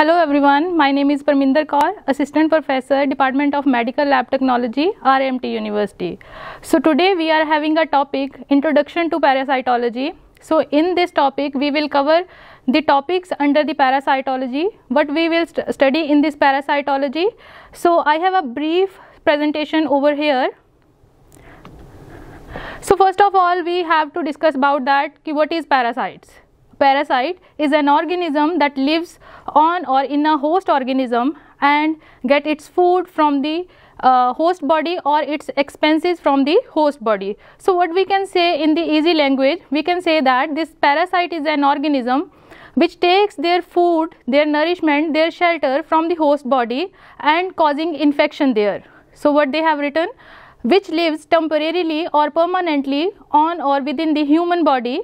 Hello everyone, my name is Parminder Kaur, Assistant Professor, Department of Medical Lab Technology, RMT University. So today we are having a topic, Introduction to Parasitology. So in this topic, we will cover the topics under the parasitology, what we will st study in this parasitology. So I have a brief presentation over here. So first of all, we have to discuss about that, what is parasites parasite is an organism that lives on or in a host organism and get its food from the uh, host body or its expenses from the host body. So what we can say in the easy language, we can say that this parasite is an organism which takes their food, their nourishment, their shelter from the host body and causing infection there. So what they have written, which lives temporarily or permanently on or within the human body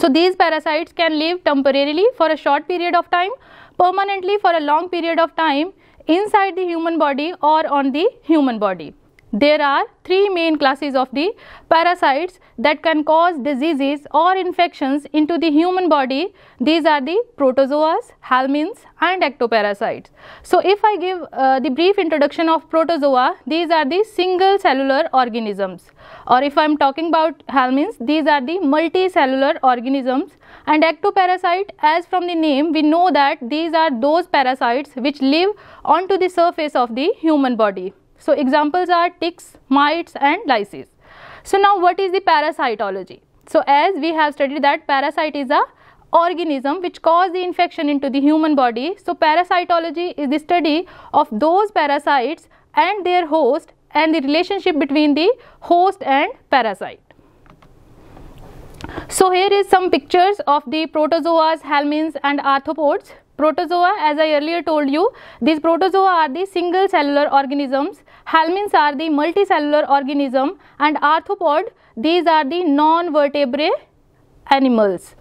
so these parasites can live temporarily for a short period of time, permanently for a long period of time inside the human body or on the human body. There are three main classes of the parasites that can cause diseases or infections into the human body. These are the protozoas, helminths and ectoparasites. So if I give uh, the brief introduction of protozoa, these are the single cellular organisms or if I am talking about helminths, these are the multicellular organisms and ectoparasite as from the name we know that these are those parasites which live onto the surface of the human body. So examples are ticks, mites and lice. So now what is the parasitology? So as we have studied that parasite is a organism which cause the infection into the human body. So parasitology is the study of those parasites and their host and the relationship between the host and parasite. So here is some pictures of the protozoas, helminths and arthropods. Protozoa as I earlier told you, these protozoa are the single cellular organisms, helminths are the multicellular organism and arthropod these are the non-vertebrate animals.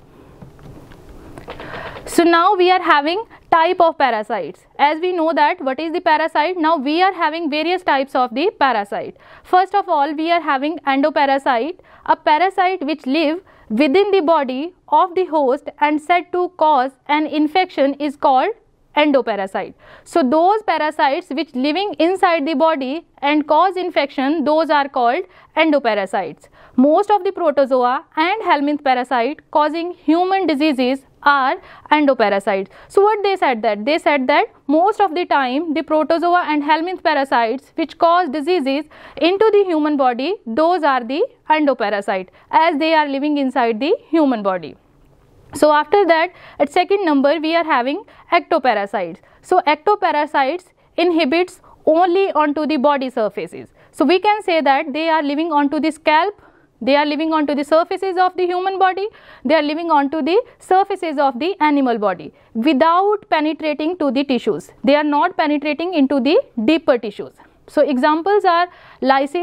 So now we are having type of parasites. As we know that what is the parasite? Now we are having various types of the parasite. First of all we are having endoparasite, a parasite which live within the body of the host and said to cause an infection is called endoparasite. So those parasites which living inside the body and cause infection those are called endoparasites. Most of the protozoa and helminth parasite causing human diseases are endoparasites. So what they said that? They said that most of the time the protozoa and helminth parasites which cause diseases into the human body, those are the endoparasite as they are living inside the human body. So after that at second number we are having ectoparasites. So ectoparasites inhibits only onto the body surfaces. So we can say that they are living onto the scalp, they are living onto the surfaces of the human body, they are living onto the surfaces of the animal body without penetrating to the tissues. They are not penetrating into the deeper tissues. So, examples are lice,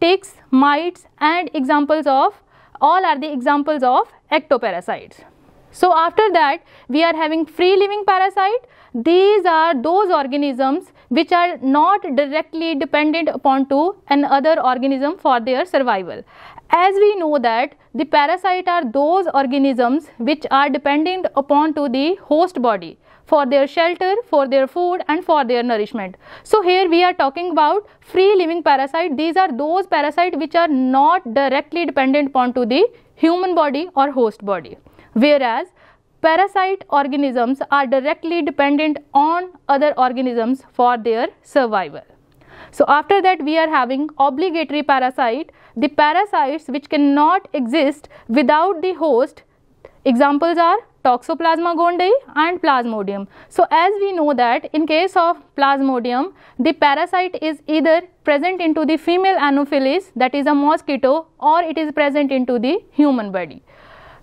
ticks, mites and examples of all are the examples of ectoparasites. So, after that we are having free living parasite. These are those organisms which are not directly dependent upon to another organism for their survival as we know that the parasite are those organisms which are dependent upon to the host body for their shelter, for their food and for their nourishment. So here we are talking about free living parasite. These are those parasite which are not directly dependent upon to the human body or host body. Whereas parasite organisms are directly dependent on other organisms for their survival. So after that we are having obligatory parasite, the parasites which cannot exist without the host. Examples are Toxoplasma gondii and Plasmodium. So as we know that in case of Plasmodium, the parasite is either present into the female Anopheles that is a mosquito or it is present into the human body.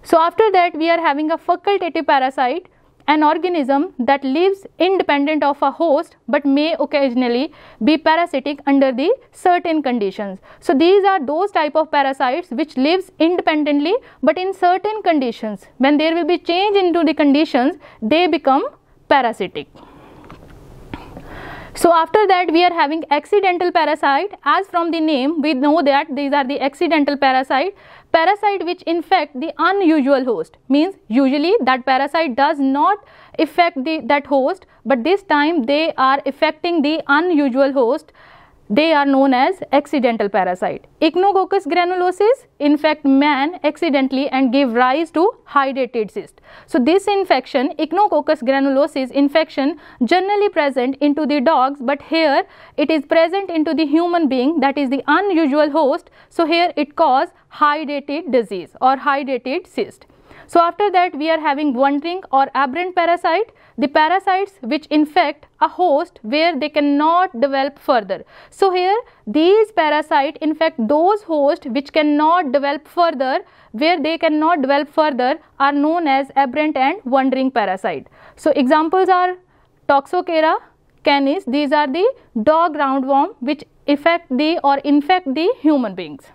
So after that we are having a facultative parasite an organism that lives independent of a host but may occasionally be parasitic under the certain conditions. So these are those type of parasites which lives independently but in certain conditions when there will be change into the conditions they become parasitic. So after that we are having accidental parasite as from the name we know that these are the accidental parasite parasite which infect the unusual host means usually that parasite does not affect the that host but this time they are affecting the unusual host they are known as accidental parasite. Ichnogocus granulosis infect man accidentally and give rise to hydrated cyst. So this infection, Ichnogocus granulosis infection generally present into the dogs but here it is present into the human being that is the unusual host. So here it cause hydrated disease or hydrated cyst. So after that we are having wandering or aberrant parasite, the parasites which infect a host where they cannot develop further. So here these parasite infect those hosts which cannot develop further, where they cannot develop further are known as aberrant and wandering parasite. So examples are Toxocara, Canis, these are the dog roundworm which affect the or infect the human beings.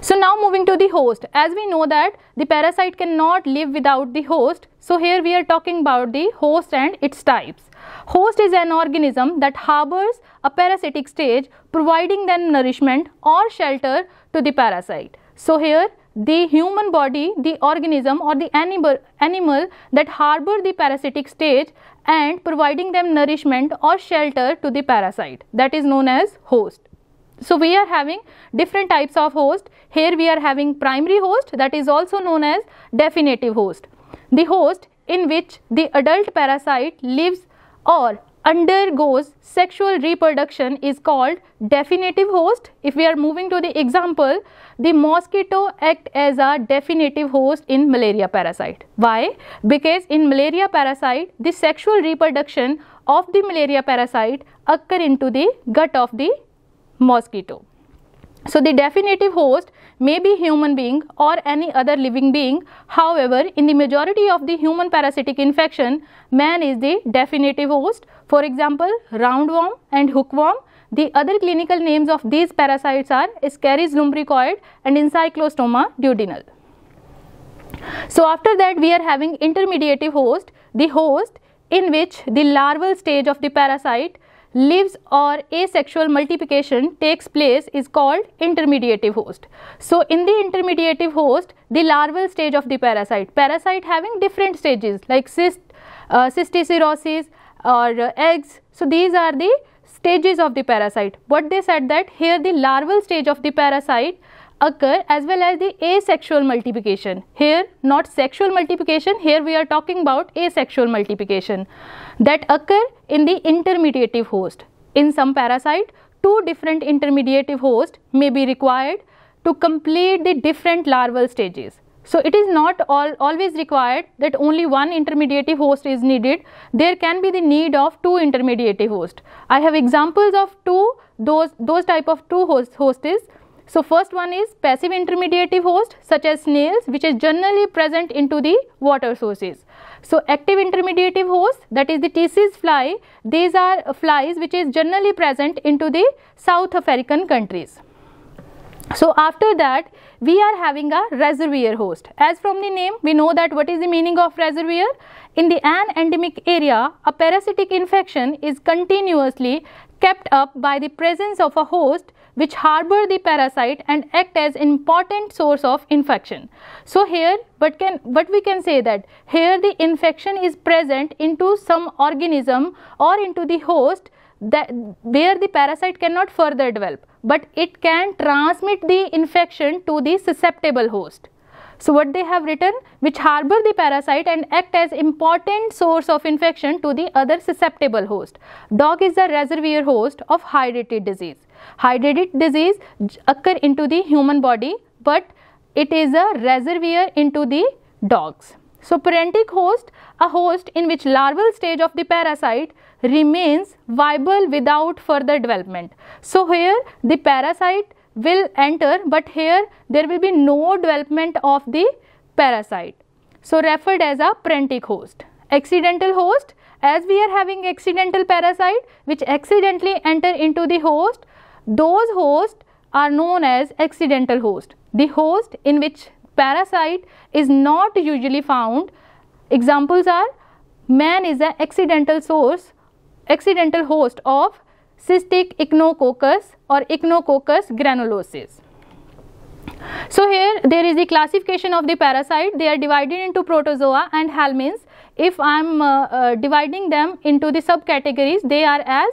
So now moving to the host, as we know that the parasite cannot live without the host. So here we are talking about the host and its types. Host is an organism that harbors a parasitic stage providing them nourishment or shelter to the parasite. So here the human body, the organism or the animal, animal that harbor the parasitic stage and providing them nourishment or shelter to the parasite that is known as host. So, we are having different types of host. Here we are having primary host that is also known as definitive host. The host in which the adult parasite lives or undergoes sexual reproduction is called definitive host. If we are moving to the example, the mosquito act as a definitive host in malaria parasite. Why? Because in malaria parasite, the sexual reproduction of the malaria parasite occur into the gut of the mosquito. So the definitive host may be human being or any other living being. However, in the majority of the human parasitic infection, man is the definitive host. For example, roundworm and hookworm. The other clinical names of these parasites are Scaris lumbricoid and Encyclostoma duodenal. So after that we are having intermediative host, the host in which the larval stage of the parasite lives or asexual multiplication takes place is called intermediative host. So, in the intermediative host, the larval stage of the parasite, parasite having different stages like cyst, uh, cysticeroses or uh, eggs. So, these are the stages of the parasite. What they said that here the larval stage of the parasite occur as well as the asexual multiplication. Here not sexual multiplication, here we are talking about asexual multiplication that occur in the intermediative host. In some parasite, two different intermediative hosts may be required to complete the different larval stages. So it is not all, always required that only one intermediative host is needed. There can be the need of two intermediative hosts. I have examples of two those those type of two host, hostes. So first one is passive intermediative host such as snails which is generally present into the water sources. So active intermediative host that is the TC's fly these are flies which is generally present into the South African countries. So after that we are having a reservoir host. As from the name we know that what is the meaning of reservoir? In the an endemic area a parasitic infection is continuously kept up by the presence of a host which harbor the parasite and act as important source of infection. So here, but, can, but we can say that here the infection is present into some organism or into the host that where the parasite cannot further develop, but it can transmit the infection to the susceptible host. So what they have written, which harbor the parasite and act as important source of infection to the other susceptible host. Dog is the reservoir host of hydrated disease. Hydrated disease occur into the human body, but it is a reservoir into the dogs. So parentic host, a host in which larval stage of the parasite remains viable without further development. So here the parasite will enter but here there will be no development of the parasite. So, referred as a prentic host. Accidental host as we are having accidental parasite which accidentally enter into the host, those hosts are known as accidental host. The host in which parasite is not usually found. Examples are man is an accidental source, accidental host of cystic echinococcus or echinococcus granulosis. So here there is the classification of the parasite. They are divided into protozoa and helminths. If I am uh, uh, dividing them into the subcategories, they are as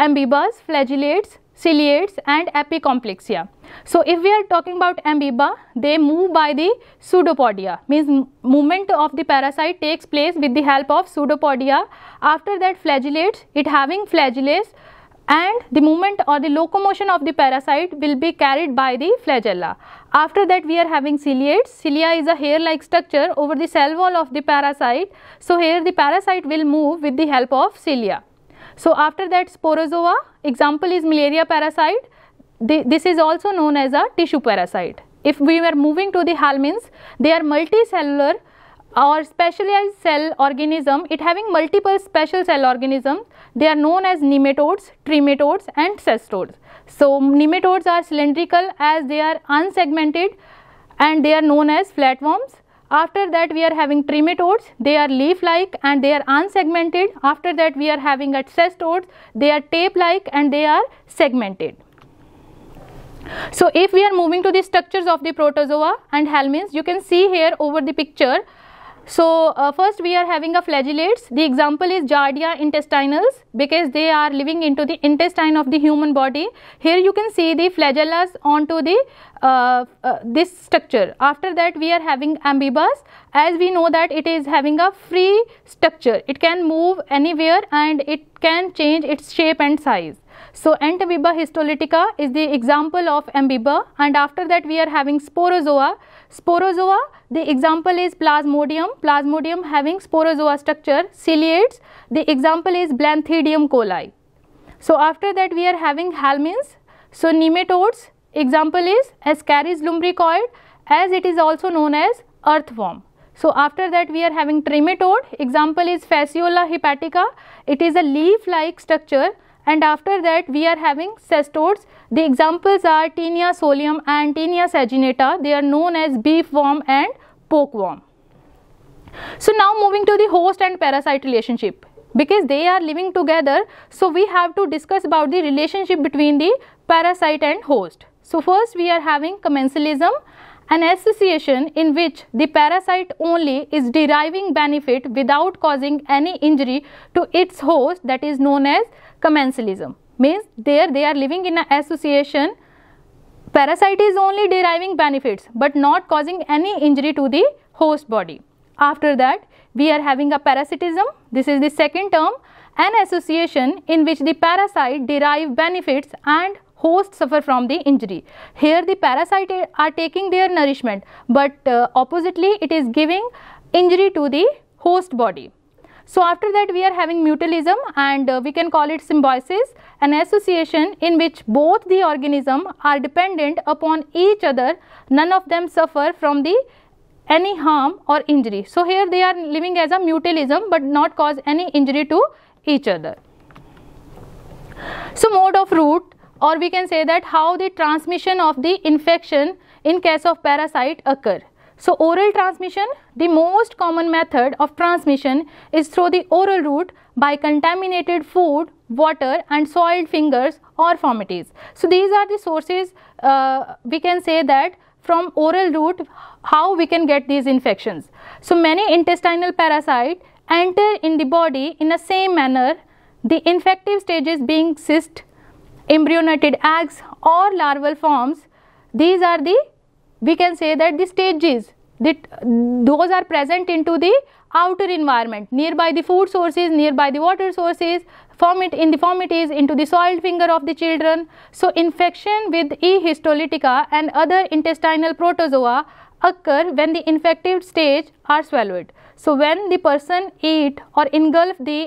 amoebas, flagellates, ciliates and apicomplexia. So if we are talking about amoeba, they move by the pseudopodia, means movement of the parasite takes place with the help of pseudopodia. After that flagellates, it having flagellates, and the movement or the locomotion of the parasite will be carried by the flagella. After that we are having ciliates. Cilia is a hair like structure over the cell wall of the parasite. So here the parasite will move with the help of cilia. So after that sporozoa example is malaria parasite. The, this is also known as a tissue parasite. If we were moving to the halmins, they are multicellular or specialized cell organism, it having multiple special cell organisms they are known as nematodes, trematodes, and cestodes. So nematodes are cylindrical as they are unsegmented and they are known as flatworms. After that we are having trematodes. they are leaf-like and they are unsegmented. After that we are having cestodes, they are tape-like and they are segmented. So if we are moving to the structures of the protozoa and helminths, you can see here over the picture so uh, first we are having a flagellates. The example is Giardia intestinals because they are living into the intestine of the human body. Here you can see the flagellas onto the uh, uh, this structure. After that we are having amoebas as we know that it is having a free structure. It can move anywhere and it can change its shape and size. So Entamoeba histolytica is the example of amoeba, and after that we are having Sporozoa. Sporozoa, the example is Plasmodium, Plasmodium having Sporozoa structure, ciliates, the example is Blanthidium coli. So after that we are having Halmins, so nematodes, example is Ascaris lumbricoid as it is also known as earthworm. So after that we are having trematode, example is Fasciola hepatica, it is a leaf like structure and after that we are having cestodes. The examples are Tinea solium and Tinea saginata. They are known as beef worm and poke worm. So now moving to the host and parasite relationship because they are living together. So we have to discuss about the relationship between the parasite and host. So first we are having commensalism an association in which the parasite only is deriving benefit without causing any injury to its host that is known as commensalism. Means there they are living in an association, parasite is only deriving benefits but not causing any injury to the host body. After that we are having a parasitism, this is the second term, an association in which the parasite derive benefits and host suffer from the injury. Here the parasite are taking their nourishment but uh, oppositely it is giving injury to the host body. So after that we are having mutualism and uh, we can call it symbiosis, an association in which both the organism are dependent upon each other, none of them suffer from the any harm or injury. So here they are living as a mutualism but not cause any injury to each other. So mode of root or we can say that how the transmission of the infection in case of parasite occur. So oral transmission, the most common method of transmission is through the oral route by contaminated food, water and soiled fingers or formities. So these are the sources uh, we can say that from oral route how we can get these infections. So many intestinal parasite enter in the body in the same manner the infective stages being cyst, embryonated eggs or larval forms these are the we can say that the stages that those are present into the outer environment nearby the food sources nearby the water sources form it in the vomites into the soiled finger of the children so infection with e histolytica and other intestinal protozoa occur when the infected stage are swallowed so when the person eat or engulf the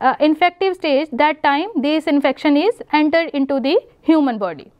uh, infective stage that time this infection is entered into the human body.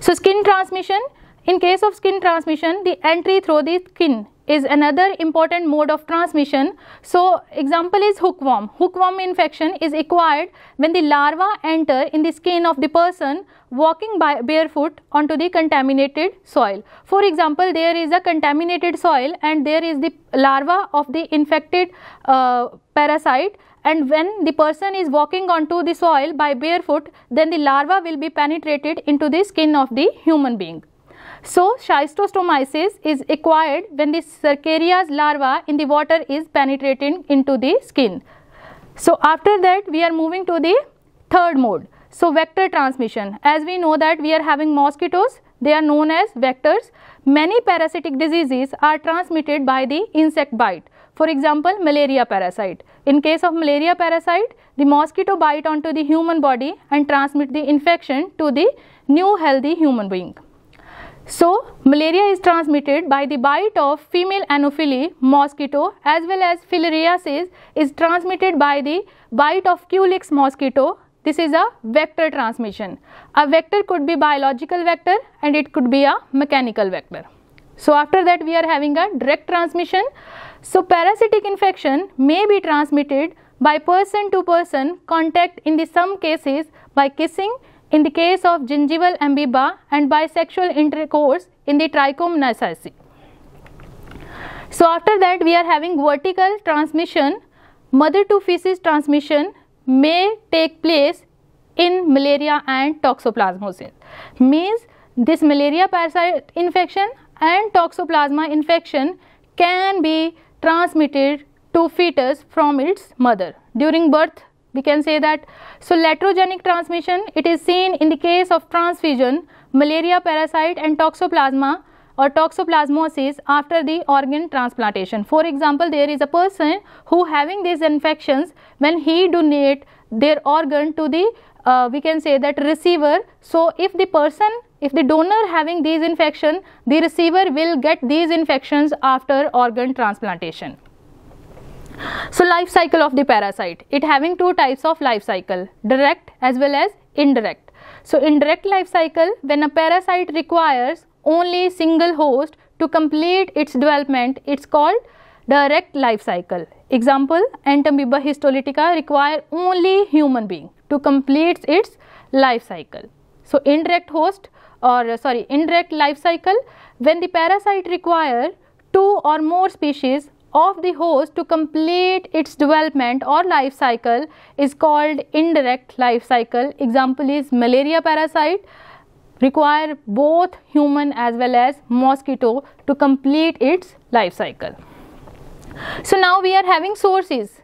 So skin transmission in case of skin transmission the entry through the skin is another important mode of transmission. So, example is hookworm. Hookworm infection is acquired when the larva enter in the skin of the person walking by barefoot onto the contaminated soil. For example, there is a contaminated soil and there is the larva of the infected uh, parasite and when the person is walking onto the soil by barefoot, then the larva will be penetrated into the skin of the human being. So, schistosomiasis is acquired when the Cercaria's larva in the water is penetrating into the skin. So, after that we are moving to the third mode. So, vector transmission. As we know that we are having mosquitoes, they are known as vectors. Many parasitic diseases are transmitted by the insect bite. For example, malaria parasite. In case of malaria parasite, the mosquito bite onto the human body and transmit the infection to the new healthy human being. So, malaria is transmitted by the bite of female Anopheles mosquito as well as filariasis is transmitted by the bite of Culex mosquito. This is a vector transmission. A vector could be biological vector and it could be a mechanical vector. So, after that we are having a direct transmission. So, parasitic infection may be transmitted by person to person contact in the some cases by kissing in the case of gingival amoeba and bisexual intercourse in the trichomoniasis. So after that we are having vertical transmission, mother to feces transmission may take place in malaria and toxoplasmosis. Means this malaria parasite infection and toxoplasma infection can be transmitted to fetus from its mother during birth we can say that so laterogenic transmission it is seen in the case of transfusion malaria parasite and toxoplasma or toxoplasmosis after the organ transplantation for example there is a person who having these infections when he donate their organ to the uh, we can say that receiver so if the person if the donor having these infection the receiver will get these infections after organ transplantation so life cycle of the parasite. It having two types of life cycle, direct as well as indirect. So indirect life cycle when a parasite requires only single host to complete its development, it's called direct life cycle. Example, Entamoeba histolytica require only human being to complete its life cycle. So indirect host or uh, sorry indirect life cycle when the parasite require two or more species of the host to complete its development or life cycle is called indirect life cycle. Example is malaria parasite require both human as well as mosquito to complete its life cycle. So now we are having sources.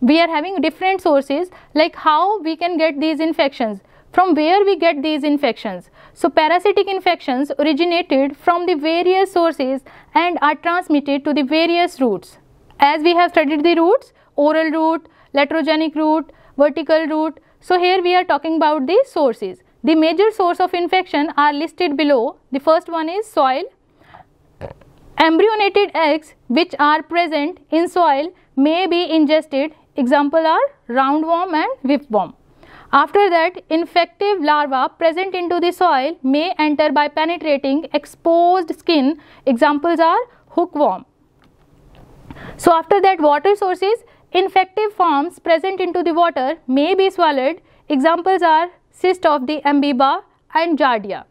We are having different sources like how we can get these infections. From where we get these infections? So parasitic infections originated from the various sources and are transmitted to the various routes. As we have studied the roots, oral route, laterogenic route, vertical route. So here we are talking about the sources. The major source of infection are listed below. The first one is soil. Embryonated eggs which are present in soil may be ingested. Example are roundworm and whipworm. After that, infective larvae present into the soil may enter by penetrating exposed skin. Examples are hookworm. So after that, water sources, infective forms present into the water may be swallowed. Examples are cyst of the amoeba and giardia.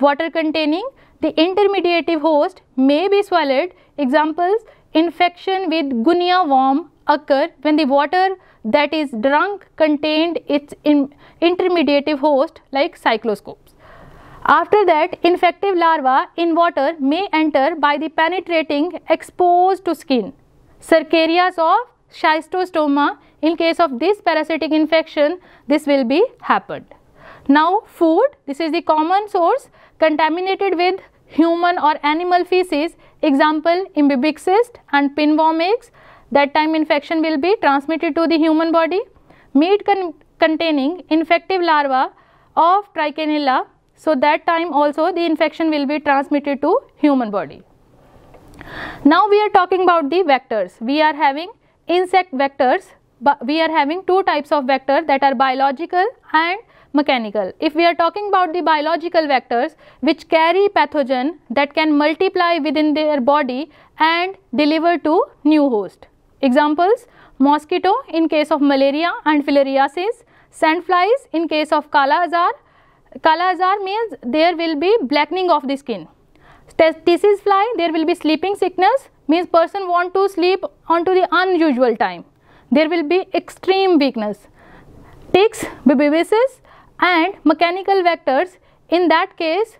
Water containing the intermediative host may be swallowed. Examples, infection with gunia worm occur when the water that is drunk contained its in intermediate host like cycloscopes. After that, infective larva in water may enter by the penetrating exposed to skin. Cercarias of schistostoma in case of this parasitic infection, this will be happened. Now food, this is the common source contaminated with human or animal feces, example imbibic cyst and pinworm eggs that time infection will be transmitted to the human body. Meat con containing infective larva of trichinella so that time also the infection will be transmitted to human body. Now we are talking about the vectors. We are having insect vectors. We are having two types of vectors that are biological and mechanical. If we are talking about the biological vectors which carry pathogen that can multiply within their body and deliver to new host. Examples mosquito in case of malaria and filariasis, sandflies in case of kala azar. Kala azar means there will be blackening of the skin. Testis fly there will be sleeping sickness means person want to sleep onto the unusual time. There will be extreme weakness. Ticks, babies and mechanical vectors in that case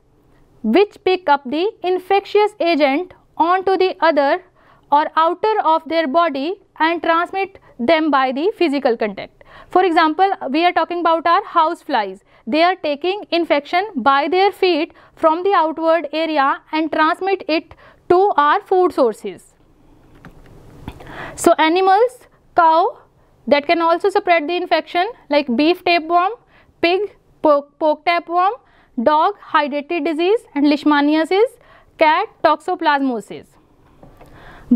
which pick up the infectious agent onto the other or outer of their body and transmit them by the physical contact. For example, we are talking about our house flies. They are taking infection by their feet from the outward area and transmit it to our food sources. So animals, cow that can also spread the infection like beef tapeworm, pig, pork, tapeworm, dog, hydatid disease and leishmaniasis, cat, toxoplasmosis.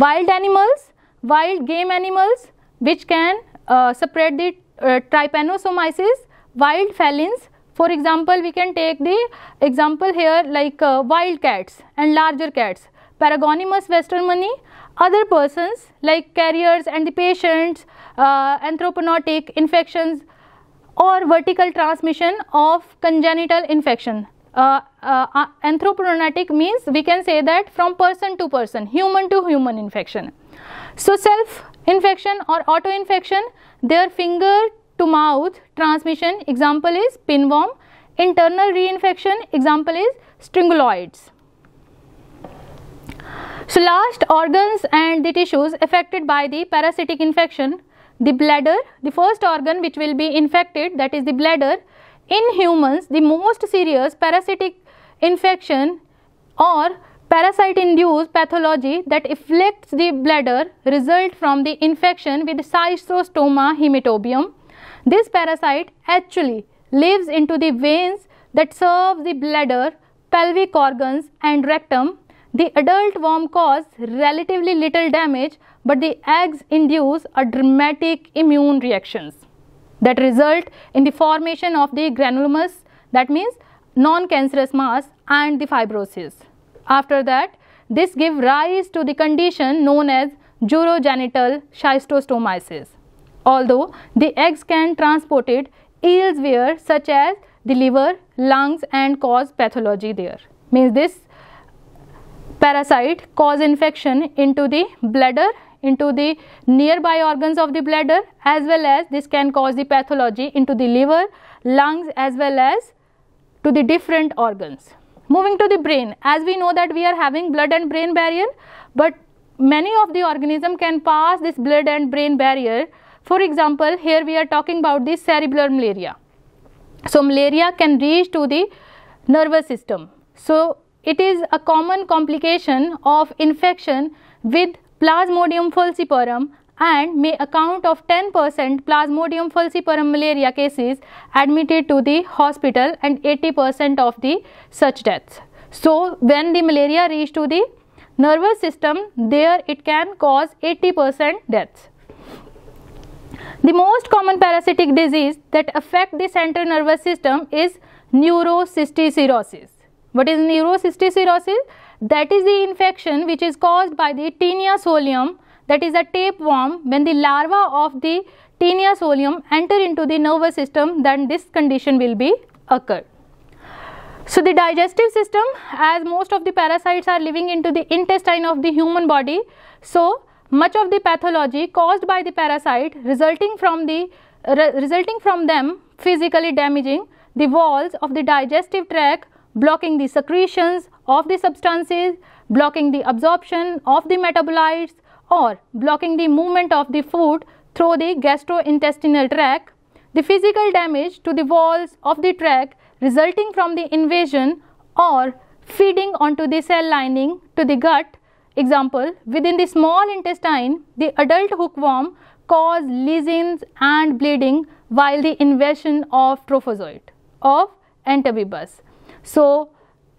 Wild animals, wild game animals which can uh, spread the uh, trypanosomiasis, wild felines. For example, we can take the example here like uh, wild cats and larger cats, Paragonimus westermani. other persons like carriers and the patients, uh, anthroponotic infections or vertical transmission of congenital infection uh, uh, uh means we can say that from person to person, human to human infection. So self infection or auto infection, their finger to mouth transmission example is pinworm, internal reinfection example is stringuloids. So last organs and the tissues affected by the parasitic infection, the bladder, the first organ which will be infected that is the bladder in humans, the most serious parasitic infection or parasite induced pathology that afflicts the bladder result from the infection with cystostoma hematobium. This parasite actually lives into the veins that serve the bladder, pelvic organs and rectum. The adult worm cause relatively little damage but the eggs induce a dramatic immune reactions that result in the formation of the granulomas that means non-cancerous mass and the fibrosis. After that this give rise to the condition known as urogenital schistosomiasis. Although the eggs can transport it elsewhere such as the liver, lungs and cause pathology there. Means this parasite cause infection into the bladder into the nearby organs of the bladder as well as this can cause the pathology into the liver, lungs as well as to the different organs. Moving to the brain, as we know that we are having blood and brain barrier, but many of the organism can pass this blood and brain barrier. For example, here we are talking about the cerebral malaria. So, malaria can reach to the nervous system. So, it is a common complication of infection with Plasmodium falciparum and may account of 10% Plasmodium falciparum malaria cases admitted to the hospital and 80% of the such deaths. So, when the malaria reach to the nervous system, there it can cause 80% deaths. The most common parasitic disease that affect the central nervous system is neurocysticercosis. What is neurocysticercosis? That is the infection which is caused by the tinea solium that is a tapeworm when the larva of the tinea solium enter into the nervous system then this condition will be occur. So the digestive system as most of the parasites are living into the intestine of the human body. So much of the pathology caused by the parasite resulting from the re resulting from them physically damaging the walls of the digestive tract blocking the secretions of the substances, blocking the absorption of the metabolites or blocking the movement of the food through the gastrointestinal tract. The physical damage to the walls of the tract resulting from the invasion or feeding onto the cell lining to the gut. Example, within the small intestine, the adult hookworm cause lesions and bleeding while the invasion of trophozoite of Entebibus so,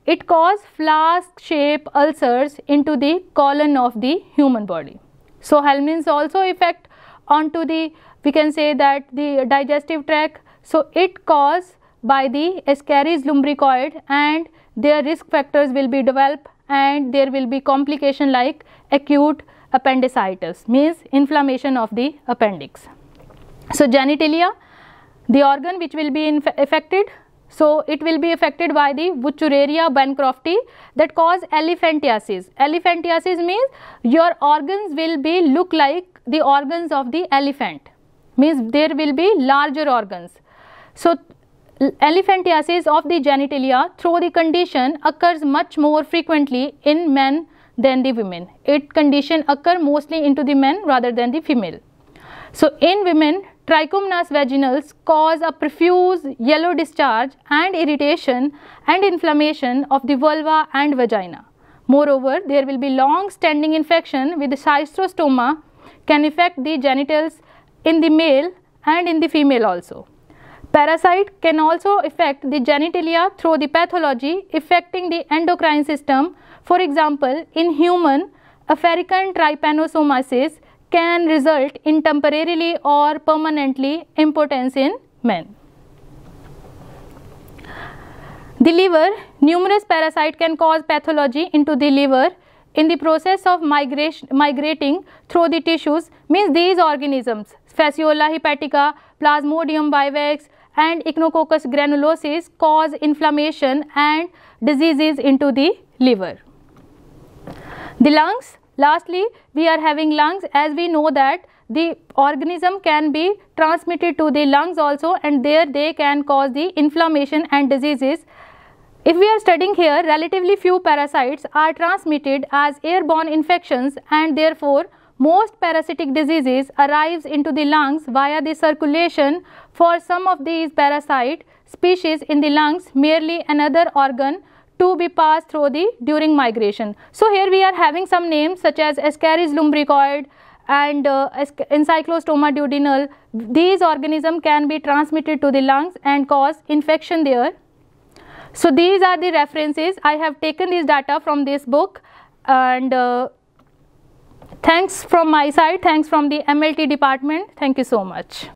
it causes flask shape ulcers into the colon of the human body. So, helminths also affect onto the we can say that the digestive tract. So, it caused by the Ascaris lumbricoid and their risk factors will be developed and there will be complication like acute appendicitis means inflammation of the appendix. So genitalia, the organ which will be affected so it will be affected by the Wuchereria bancrofti that cause elephantiasis. Elephantiasis means your organs will be look like the organs of the elephant means there will be larger organs. So elephantiasis of the genitalia through the condition occurs much more frequently in men than the women. It condition occur mostly into the men rather than the female. So in women trichomonas vaginalis cause a profuse yellow discharge and irritation and inflammation of the vulva and vagina. Moreover, there will be long-standing infection with the cystostoma can affect the genitals in the male and in the female also. Parasite can also affect the genitalia through the pathology affecting the endocrine system. For example, in human, African trypanosomiasis can result in temporarily or permanently impotence in men. The liver, numerous parasite can cause pathology into the liver in the process of migrating through the tissues means these organisms fasciola hepatica, plasmodium vivax and echinococcus granulosis cause inflammation and diseases into the liver. The lungs Lastly, we are having lungs as we know that the organism can be transmitted to the lungs also and there they can cause the inflammation and diseases. If we are studying here, relatively few parasites are transmitted as airborne infections and therefore most parasitic diseases arrives into the lungs via the circulation for some of these parasite species in the lungs merely another organ to be passed through the during migration. So here we are having some names such as Ascaris lumbricoid and uh, Encyclostoma duodenal. These organisms can be transmitted to the lungs and cause infection there. So these are the references. I have taken this data from this book and uh, thanks from my side. Thanks from the MLT department. Thank you so much.